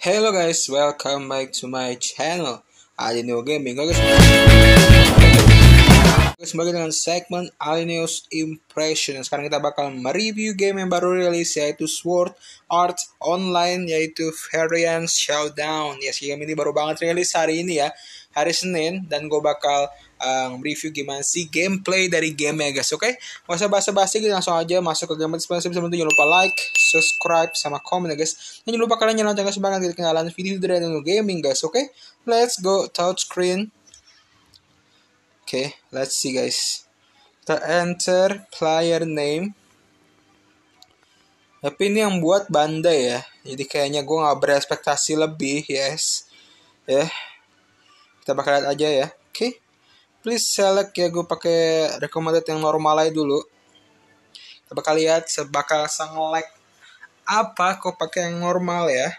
Hello guys, welcome back to my channel New Gaming guys, Kembali dengan segmen News Impression Sekarang kita bakal mereview game yang baru rilis Yaitu Sword Art Online Yaitu Variant Showdown Ya, yes, game ini baru banget rilis hari ini ya Hari Senin Dan gue bakal uh, review gimana sih gameplay dari game ya guys oke okay? usah basa-basi gitu langsung aja masuk ke game sebelum sebelum itu jangan lupa like subscribe sama komen ya guys dan jangan lupa kalian nyalain lonceng semangat gitu ketinggalan video dari dunia Gaming guys oke okay? let's go touch screen oke okay, let's see guys kita enter player name tapi ini yang buat Bandai ya jadi kayaknya gue nggak berespektasi lebih yes ya yeah. kita bakal lihat aja ya oke okay please select ya gue pakai recommended yang normal aja dulu kita bakal lihat sebakal sang like apa kok pakai yang normal ya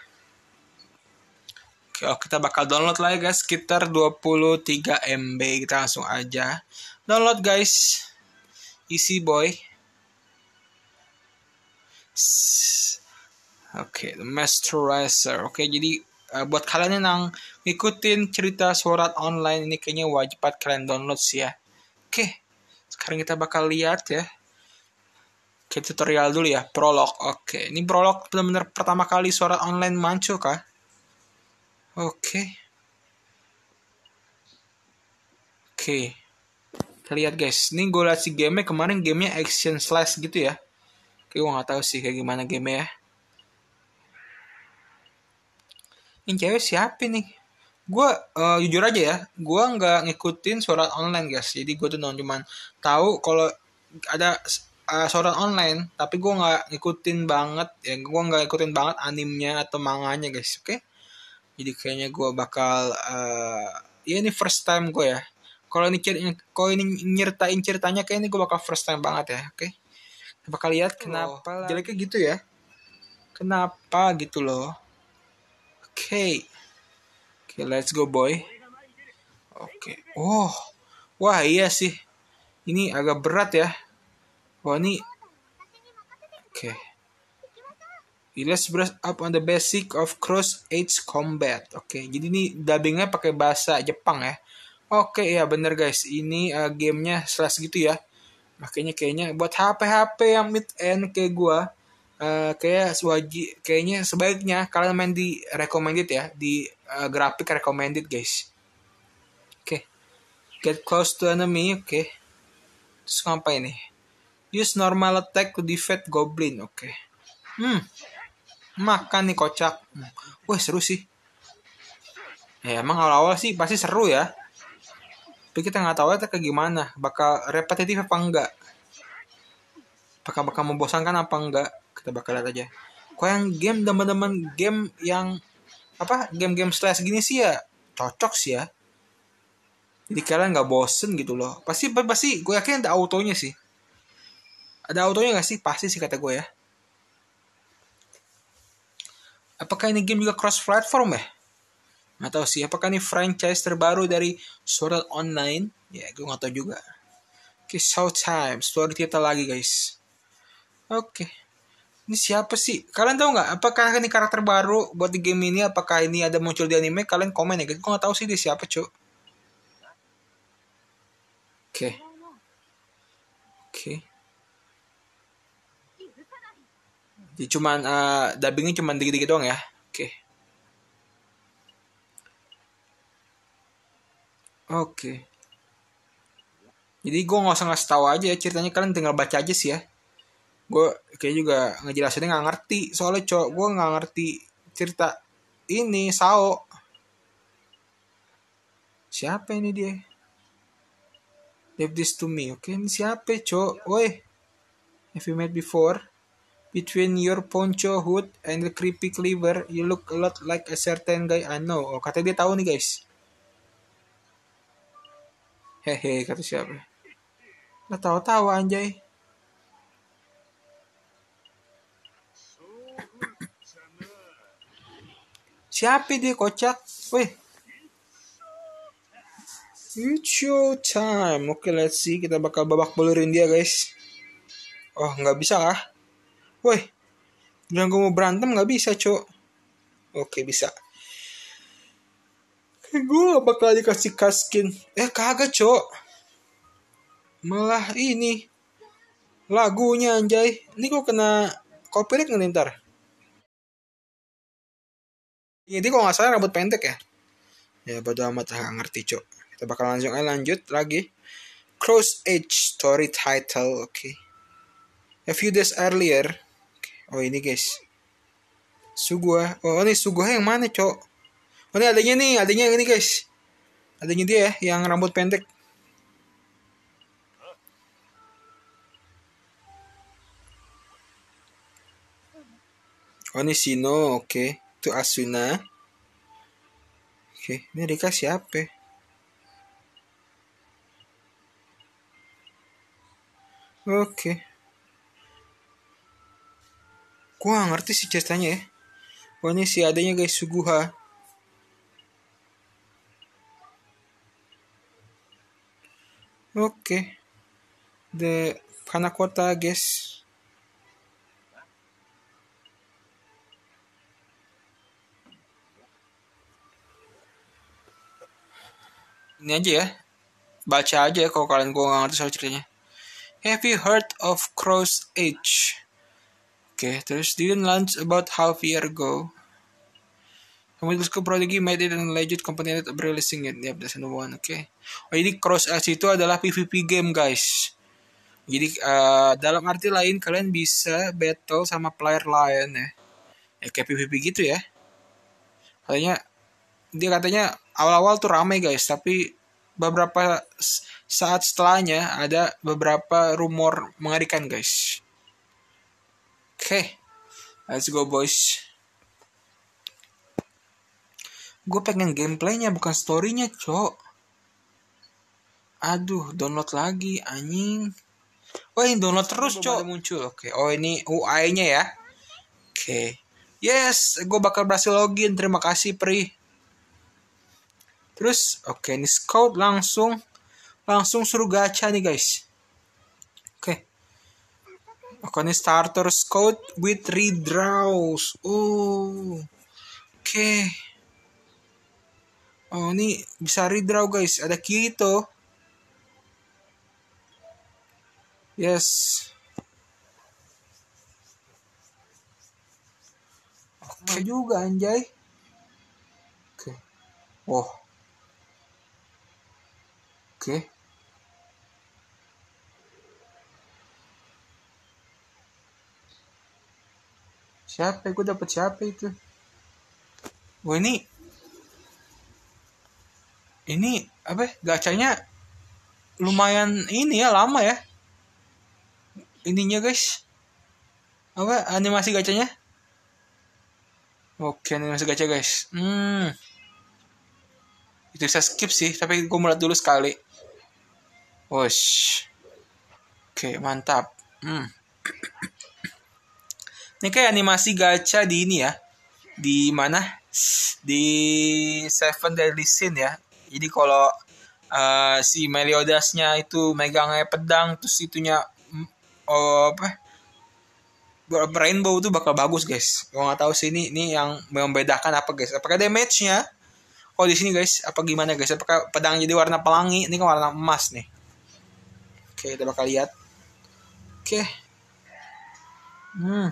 Oke, oh, kita bakal download lagi, ya, guys sekitar 23 MB kita langsung aja download guys easy boy Oke, okay, the masterizer. Oke, okay, jadi uh, buat kalian yang ngikutin cerita suara online ini kayaknya wajib banget kalian download sih ya. Oke, sekarang kita bakal lihat ya. Oke, tutorial dulu ya, prolog. Oke, ini prolog benar-benar pertama kali suara online muncul kah? Oke. Oke. Kita lihat guys, ini gue lihat si game kemarin gamenya action slash gitu ya. Oke, gue nggak tahu sih kayak gimana gamenya ya. ini cewek siapa nih gue uh, jujur aja ya gue nggak ngikutin surat online guys jadi gue tuh non cuman tahu kalau ada uh, eh, surat online tapi gue nggak ngikutin banget ya gue nggak ngikutin banget animnya atau manganya guys oke okay? jadi kayaknya gue bakal uh, ya ini first time gue ya kalau ini kalau ini nyertain ceritanya kayak ini gue bakal first time banget ya oke okay? bakal lihat kenapa oh, jeleknya gitu ya kenapa gitu loh okay. okay, let's go boy. Oke. Okay. Oh. Wah, iya sih. Ini agak berat ya. Wah, ini Oke. Okay. let's brush up on the basic of cross age combat. Oke, okay. jadi ini dubbingnya pakai bahasa Jepang ya. Oke, okay, ya bener guys. Ini uh, gamenya slash gitu ya. Makanya kayaknya buat HP-HP yang mid end kayak gua uh, kayak sewaji kayaknya sebaiknya kalian main di recommended ya di uh, grafik recommended guys oke okay. get close to enemy oke okay. terus ngapain nih use normal attack to defeat goblin oke okay. hmm makan nih kocak hmm. wah seru sih ya emang awal-awal sih pasti seru ya tapi kita nggak tahu ya kayak gimana bakal repetitif apa enggak apakah bakal membosankan apa enggak kita bakal lihat aja kok yang game teman-teman game yang apa game-game slash gini sih ya cocok sih ya jadi kalian nggak bosen gitu loh pasti pasti gue yakin ada autonya sih ada autonya nggak sih pasti sih kata gue ya apakah ini game juga cross platform ya nggak tahu sih apakah ini franchise terbaru dari Sword Art Online ya gue nggak tahu juga oke okay, showtime story kita lagi guys oke okay ini siapa sih kalian tahu nggak apakah ini karakter baru buat di game ini apakah ini ada muncul di anime kalian komen ya gue nggak tahu sih dia siapa cuk oke okay. oke okay. Jadi cuman uh, dubbingnya cuman dikit-dikit doang ya oke okay. oke okay. jadi gue nggak usah ngasih tahu aja ya ceritanya kalian tinggal baca aja sih ya gue kayak juga ngejelasinnya nggak ngerti soalnya cowok gue nggak ngerti cerita ini sao siapa ini dia leave this to me oke okay? siapa cowok woi have you met before between your poncho hood and the creepy cleaver you look a lot like a certain guy I know oh kata dia tahu nih guys hehe kata siapa nggak tahu-tahu anjay Siapa dia kocak? Weh. It's time. Oke, okay, let's see. Kita bakal babak belurin dia, guys. Oh, nggak bisa kah? Woi, bilang gue mau berantem nggak bisa, cok. Oke, okay, bisa. Gue bakal dikasih kaskin. Eh, kagak, cok. Malah ini. Lagunya, anjay. Ini gue kena copyright nggak ntar? ya dia kalau nggak salah rambut pendek ya ya bodo amat lah ngerti cok kita bakal langsung aja eh, lanjut lagi Cross Edge Story Title oke okay. a few days earlier okay. oh ini guys Sugua oh ini Sugua yang mana cok oh ini adanya nih adanya yang ini guys adanya dia ya yang rambut pendek Oh ini Sino, oke. Okay to Asuna. Oke, ini Rika siapa? Oke. Gua ngerti sih ceritanya ya. Wah oh, ini si adanya guys Suguha. Oke. The Hanakota guys. ini aja ya baca aja ya kalau kalian gua gak ngerti soal ceritanya Have you heard of Cross Age, Oke, okay, terus didn't launch about half year ago. Kemudian ke Prodigy made it and legit company that releasing it. Yep, that's another one. Oke. Okay. Oh, jadi Cross Age itu adalah PvP game, guys. Jadi uh, dalam arti lain kalian bisa battle sama player lain ya. Ya kayak PvP gitu ya. Katanya dia katanya awal-awal tuh ramai guys tapi beberapa saat setelahnya ada beberapa rumor mengerikan guys oke okay. let's go boys gue pengen gameplaynya bukan storynya cok aduh download lagi anjing oh ini download terus cok muncul oke okay. oh ini UI nya ya oke okay. yes gue bakal berhasil login terima kasih Pri Terus oke okay, ini scout langsung langsung suruh gacha nih guys. Oke. Okay. Oke ini starter scout with redraws. Oh. Uh, oke. Okay. Oh ini bisa redraw guys. Ada Kirito. Yes. Oke okay. juga anjay. Oke. Okay. Wow. Oke. Siapa? Gue dapat siapa itu? Gue ini ini apa ya? gacanya lumayan ini ya lama ya ininya guys apa animasi gacanya oke animasi gacha guys hmm itu saya skip sih tapi gue mulai dulu sekali Wush. Oke, mantap. Hmm. Ini kayak animasi gacha di ini ya. Di mana? Di Seven Deadly Sin ya. Jadi kalau uh, si Meliodasnya itu megangnya pedang terus itunya mm, oh, apa? Rainbow tuh bakal bagus guys. Gua nggak tahu sih ini ini yang membedakan apa guys. Apakah damage-nya? Oh di sini guys, apa gimana guys? Apakah pedang jadi warna pelangi? Ini kan warna emas nih. Oke, kita bakal lihat. Oke. Hmm.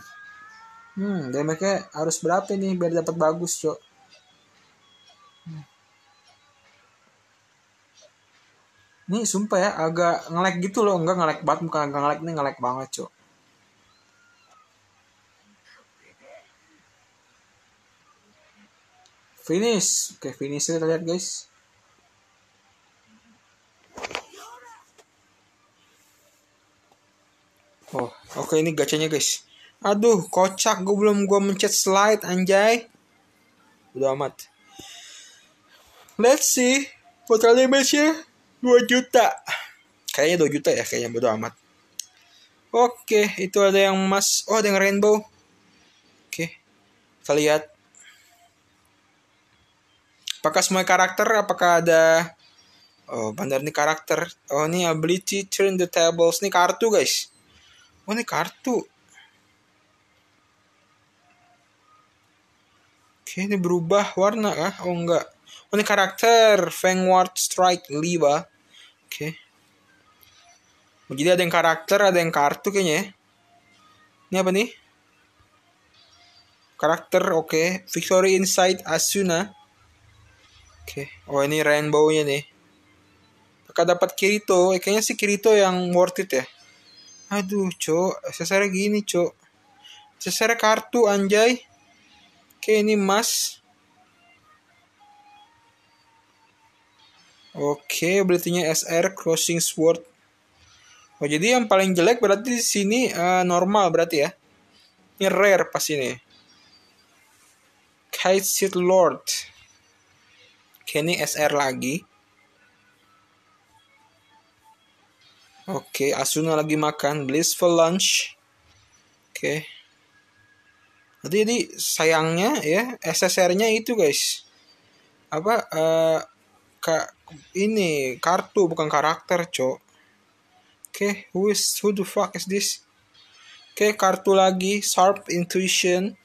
Hmm, damage harus berapa nih biar dapat bagus, Cok? Hmm. sumpah ya, agak nge-lag gitu loh. Enggak nge-lag banget, bukan agak ngelek nih, nge-lag banget, Cok. Finish. Oke, finish kita lihat, guys. oke ini gacanya guys aduh kocak gue belum gue mencet slide anjay udah amat let's see total damage nya 2 juta kayaknya 2 juta ya kayaknya udah amat oke itu ada yang emas oh ada yang rainbow oke kita lihat apakah semua karakter apakah ada oh bandar ini karakter oh ini ability turn the tables ini kartu guys Oh ini kartu. Oke ini berubah warna kah? Oh enggak. Oh ini karakter Vanguard Strike Liba. Oke. Oh, jadi ada yang karakter, ada yang kartu kayaknya ya. Ini apa nih? Karakter, oke. Okay. Victory Insight Asuna. Oke. Okay. Oh ini rainbow-nya nih. Kakak dapat Kirito. Eh, kayaknya si Kirito yang worth it ya. Aduh, cok. Sesere gini, cok. Sesere kartu, anjay. Oke, ini emas. Oke, berartinya SR Crossing Sword. Oh, jadi yang paling jelek berarti di sini uh, normal berarti ya. Ini rare pas ini. Kite Seed Lord. Oke, ini SR lagi. Oke, okay, Asuna lagi makan blissful lunch. Oke. Okay. Nanti jadi sayangnya ya SSR-nya itu guys. Apa uh, ka, ini kartu bukan karakter, Cok. Oke, okay, who is who the fuck is this? Oke, okay, kartu lagi sharp intuition.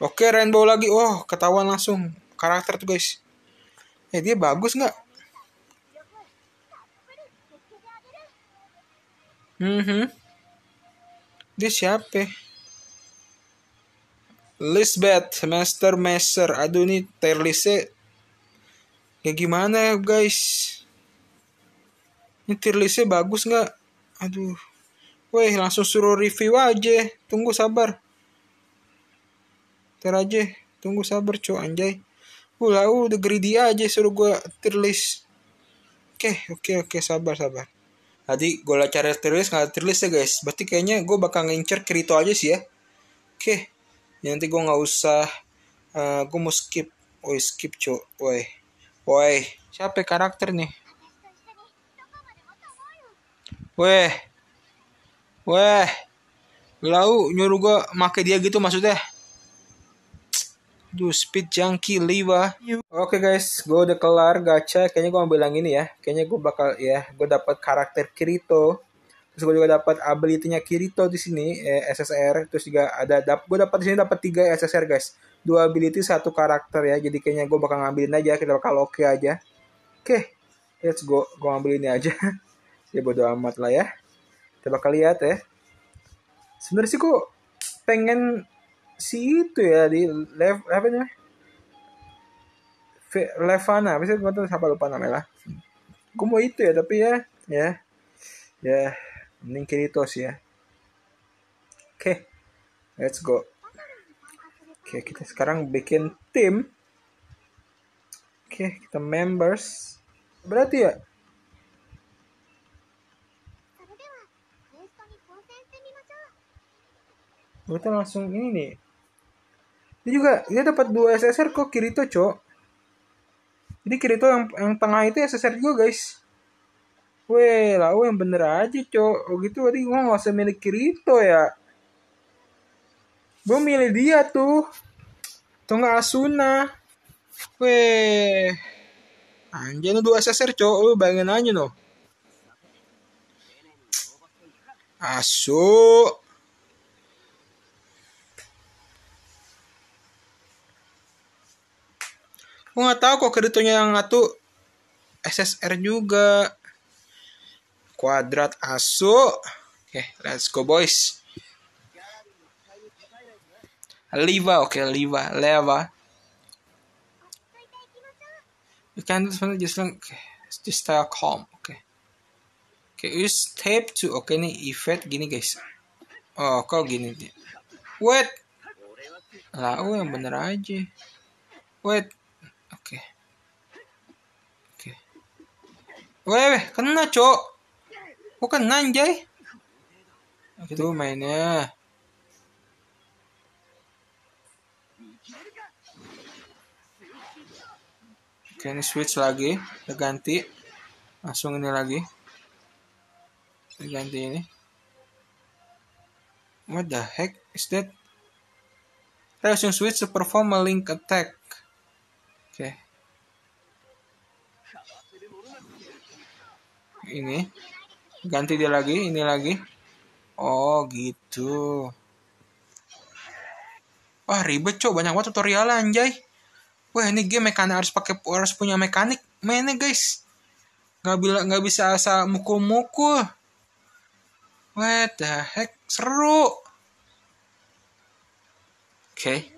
Oke, okay, rainbow lagi. Oh, ketahuan langsung karakter tuh, guys. Eh, dia bagus nggak? Mm-hmm. Dia siapa? Lisbeth Master Master. Aduh nih terlise. kayak gimana ya guys? Ini terlise bagus nggak? Aduh. Weh, langsung suruh review aja. Tunggu sabar. Ntar aja. Tunggu sabar, cu anjay. Ulah, udah greedy aja suruh gue terlise. Oke, okay, oke, okay, oke, okay, sabar, sabar. Tadi gue cari terlis nggak terlis ya guys. Berarti kayaknya gue bakal ngincer kerito aja sih ya. Oke. Okay. Ya, nanti gue nggak usah. Uh, eh, gue mau skip. Woi skip cu Woi. Woi. Siapa ya karakter nih? Weh. Weh. Lau nyuruh gue make dia gitu maksudnya. Duh, speed junkie liwa. Oke okay guys, gue udah kelar gacha. Kayaknya gue ambil yang ini ya. Kayaknya gue bakal ya, gue dapat karakter Kirito. Terus gue juga dapat ability-nya Kirito di sini, eh, SSR. Terus juga ada, dap gue dapat di sini dapat tiga SSR guys. Dua ability, satu karakter ya. Jadi kayaknya gue bakal ngambilin aja. Kita bakal oke okay aja. Oke, okay, let's go. Gue ambil ini aja. ya bodo amat lah ya. Kita bakal lihat ya. Sebenarnya sih kok pengen si itu ya di Lev apa namanya Levana bisa gue tuh siapa lupa namanya lah gue mau itu ya tapi ya ya ya mending Kiritos ya oke okay, let's go oke okay, kita sekarang bikin tim oke okay, kita members berarti ya kita langsung ini nih dia juga dia dapat dua SSR kok Kirito cok jadi Kirito yang yang tengah itu SSR juga guys Weh, lau yang bener aja, cok. Oh gitu, tadi gua enggak usah milih Kirito ya. gua milih dia tuh. Tuh Asuna. Weh. Anjir, dua SSR, cok. Lu bayangin aja, no. Asu. gue nggak tahu kok kritonya yang satu SSR juga kuadrat asu oke okay, let's go boys Liva oke okay, Liva Leva you can just okay, just stay calm oke okay. oke okay, use tape to oke okay, nih effect gini guys oh kok gini dia wait lah oh yang bener aja wait Weh, kena cok. Kok kena anjay? Itu mainnya. Oke, ini switch lagi. Kita ganti. Langsung ini lagi. Kita ganti ini. What the heck is that? langsung switch to perform a link attack. Oke. Okay. ini ganti dia lagi ini lagi oh gitu wah ribet cok banyak banget tutorial anjay wah ini game mekanik harus pakai harus punya mekanik mainnya guys nggak bila nggak bisa asal mukul-mukul what the heck seru oke okay.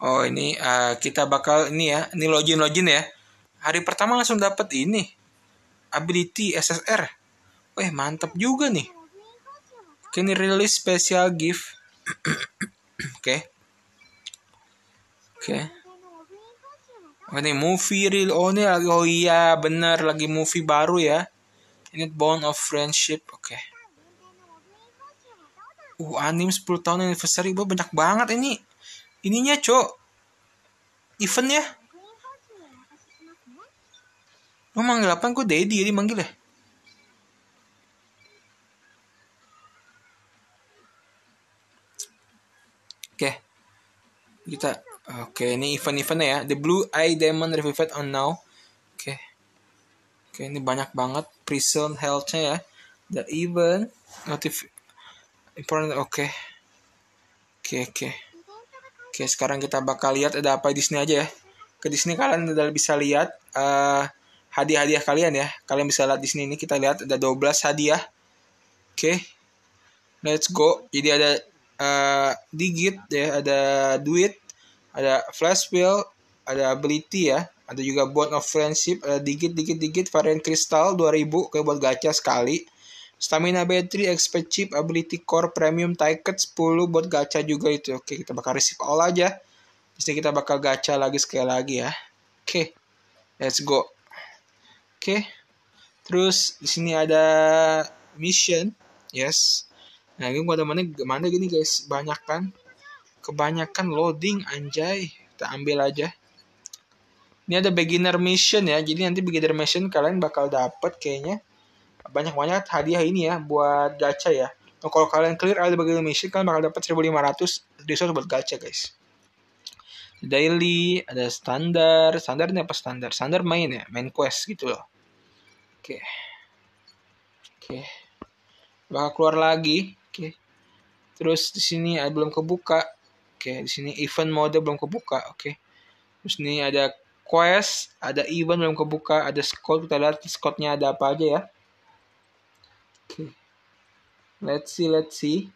oh ini uh, kita bakal ini ya ini login login ya hari pertama langsung dapat ini ability SSR. wih mantap juga nih. Can you release special gift? Oke. Oke. Okay. Oh, ini movie real oh ini lagi oh iya benar lagi movie baru ya. Ini Bond of Friendship. Oke. Okay. Uh, anime 10 tahun anniversary gue banyak banget ini. Ininya, Cok. Eventnya. ya Lu manggil apa? Gue Daddy jadi manggil ya. Oke. Okay. Kita oke okay, ini event-eventnya ya. The Blue Eye Demon Revived on Now. Oke. Okay. Oke, okay, ini banyak banget prison health-nya ya. The event notif important oke. Okay. Oke, okay, oke. Okay. Oke, okay, sekarang kita bakal lihat ada apa di sini aja ya. Ke sini kalian udah bisa lihat uh, hadiah-hadiah kalian ya. Kalian bisa lihat di sini nih kita lihat ada 12 hadiah. Oke. Okay. Let's go. Jadi ada uh, digit ya, ada duit, ada flash wheel, ada ability ya, ada juga bond of friendship, ada digit digit digit varian kristal 2000 kayak buat gacha sekali. Stamina battery, XP chip, ability core, premium ticket 10 buat gacha juga itu. Oke, okay, kita bakal receive all aja. Jadi kita bakal gacha lagi sekali lagi ya. Oke. Okay. Let's go. Oke. Okay. Terus di sini ada mission. Yes. Nah, ini gua ada mana mana gini guys, banyak kan? Kebanyakan loading anjay. Kita ambil aja. Ini ada beginner mission ya. Jadi nanti beginner mission kalian bakal dapat kayaknya banyak-banyak hadiah ini ya buat gacha ya. Nah, kalau kalian clear ada beginner mission kalian bakal dapat 1500 resource buat gacha guys. Daily, ada standar, standar ini apa standar? Standar main ya, main quest gitu loh. Oke. Oke. Bakal keluar lagi. Oke. Terus di sini ada belum kebuka. Oke, di sini event mode belum kebuka. Oke. Terus ini ada quest, ada event belum kebuka, ada scout Kita lihat scoutnya ada apa aja ya. Oke. Let's see, let's see.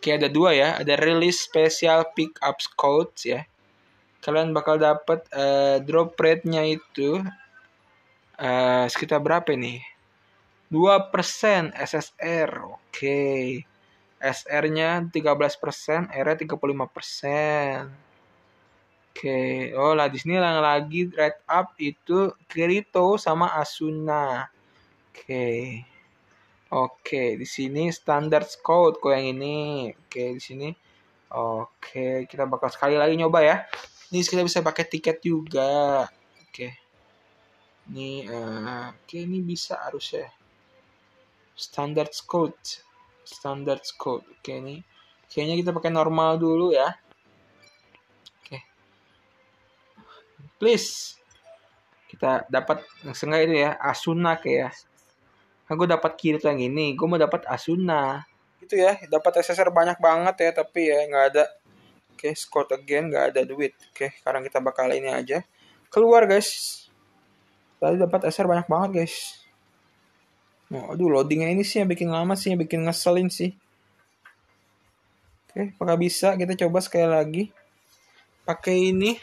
Oke, ada dua ya. Ada release special pick up scouts ya. Kalian bakal dapat uh, eh, drop rate-nya itu uh, sekitar berapa ini? 2% SSR. Oke. Okay. SR-nya 13%, R-nya 35%. Oke. Okay. Oh, lah di sini yang lagi red up itu Kirito sama Asuna. Oke. Okay. Oke, di sini standar scout kok yang ini. Oke, di sini. Oke, kita bakal sekali lagi nyoba ya. Ini kita bisa pakai tiket juga. Oke. Ini uh, oke eh, ini bisa harusnya. Standard code. Standard code. Oke ini kayaknya kita pakai normal dulu ya. Oke. Please. Kita dapat sengaja itu ya, Asuna ya. kayak. Nah, gue dapat tuh yang ini, gue mau dapat Asuna. Gitu ya, dapat SSR banyak banget ya, tapi ya nggak ada. Oke, okay, score again, nggak ada duit. Oke, okay, sekarang kita bakal ini aja. Keluar guys tadi dapat SR banyak banget guys oh, aduh loadingnya ini sih yang bikin lama sih yang bikin ngeselin sih oke apakah bisa kita coba sekali lagi pakai ini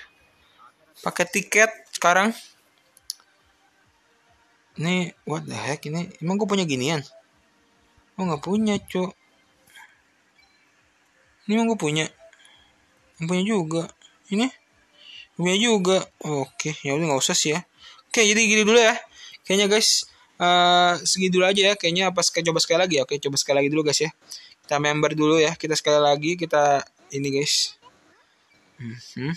pakai tiket sekarang ini what the heck ini emang gue punya ginian oh nggak punya cok ini emang gue punya gue punya juga ini punya juga oke ya udah nggak usah sih ya Oke, jadi gini dulu ya. Kayaknya guys, uh, segini dulu aja ya. Kayaknya pas coba sekali lagi ya. Oke, coba sekali lagi dulu guys ya. Kita member dulu ya. Kita sekali lagi kita ini guys. Mm -hmm.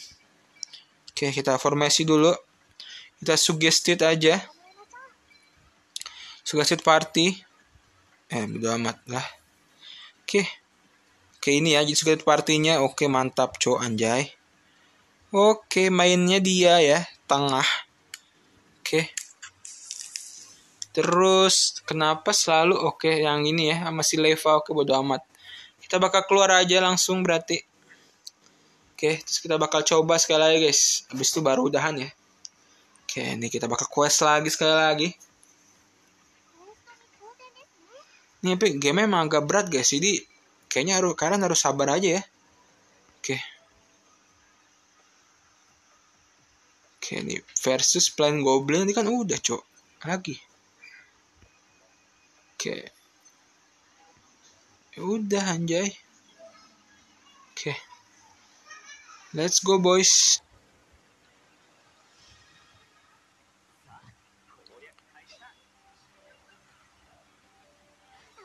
Oke, kita formasi dulu. Kita suggested aja. Suggested party. Eh, bodo amat lah. Oke. Oke, ini ya. Jadi suggested partinya. Oke, mantap, co anjay. Oke, mainnya dia ya. Tengah Oke. Terus kenapa selalu oke yang ini ya masih level oke bodo amat. Kita bakal keluar aja langsung berarti. Oke, terus kita bakal coba sekali lagi guys. Habis itu baru udahan ya. Oke, ini kita bakal quest lagi sekali lagi. Ini tapi game emang agak berat guys. Jadi kayaknya harus kalian harus sabar aja ya. Oke. Oke nih versus plan goblin ini kan udah cok lagi. Oke. Ya udah anjay. Oke. Let's go boys.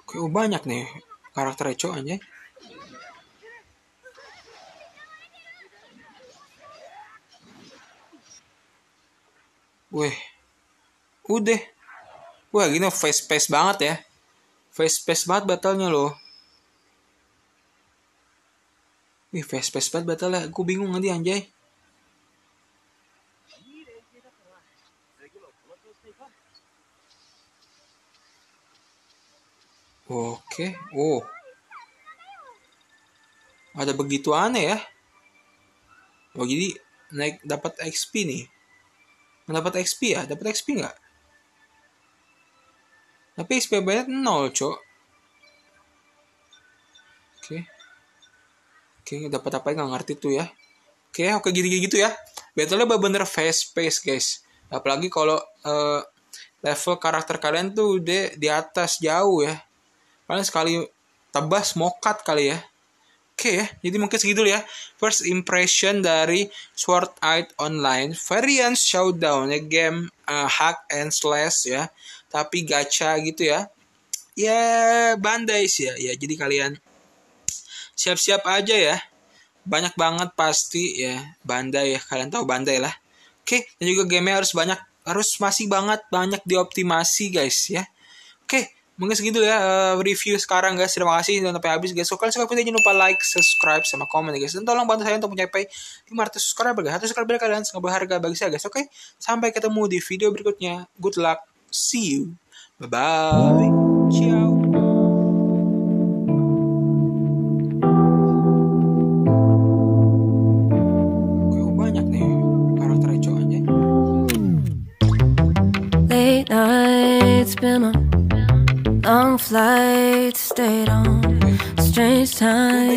Oke, oh, banyak nih karakter cok anjay. Wih, udah. Wah gini face face banget ya. Face face banget batalnya loh. Wih, face face banget batalnya. Gue bingung nanti anjay. Oke, oh. Ada begitu aneh ya. Oh, jadi naik dapat XP nih mendapat XP ya? Dapat XP nggak? Tapi XP banyak nol, cok. Oke. Oke, dapat apa nggak ngerti tuh ya. Oke, oke gini-gini gitu ya. Battle-nya bener-bener fast pace, guys. Apalagi kalau uh, level karakter kalian tuh di, di atas jauh ya. paling sekali tebas mokat kali ya okay ya jadi mungkin segitu ya first impression dari Sword Art Online variant showdown ya game uh, hack and slash ya tapi gacha gitu ya ya Bandai sih ya ya jadi kalian siap-siap aja ya banyak banget pasti ya Bandai ya kalian tahu Bandai lah oke dan juga gamenya harus banyak harus masih banget banyak dioptimasi guys ya oke mungkin segitu ya eh, review sekarang guys terima kasih dan sampai habis guys so kalian suka video jangan lupa like subscribe sama komen guys dan tolong bantu saya untuk mencapai 500 subscriber guys satu subscriber kalian sangat berharga bagi saya guys oke sampai ketemu di video berikutnya good luck see you bye bye ciao flight, stayed on strange time.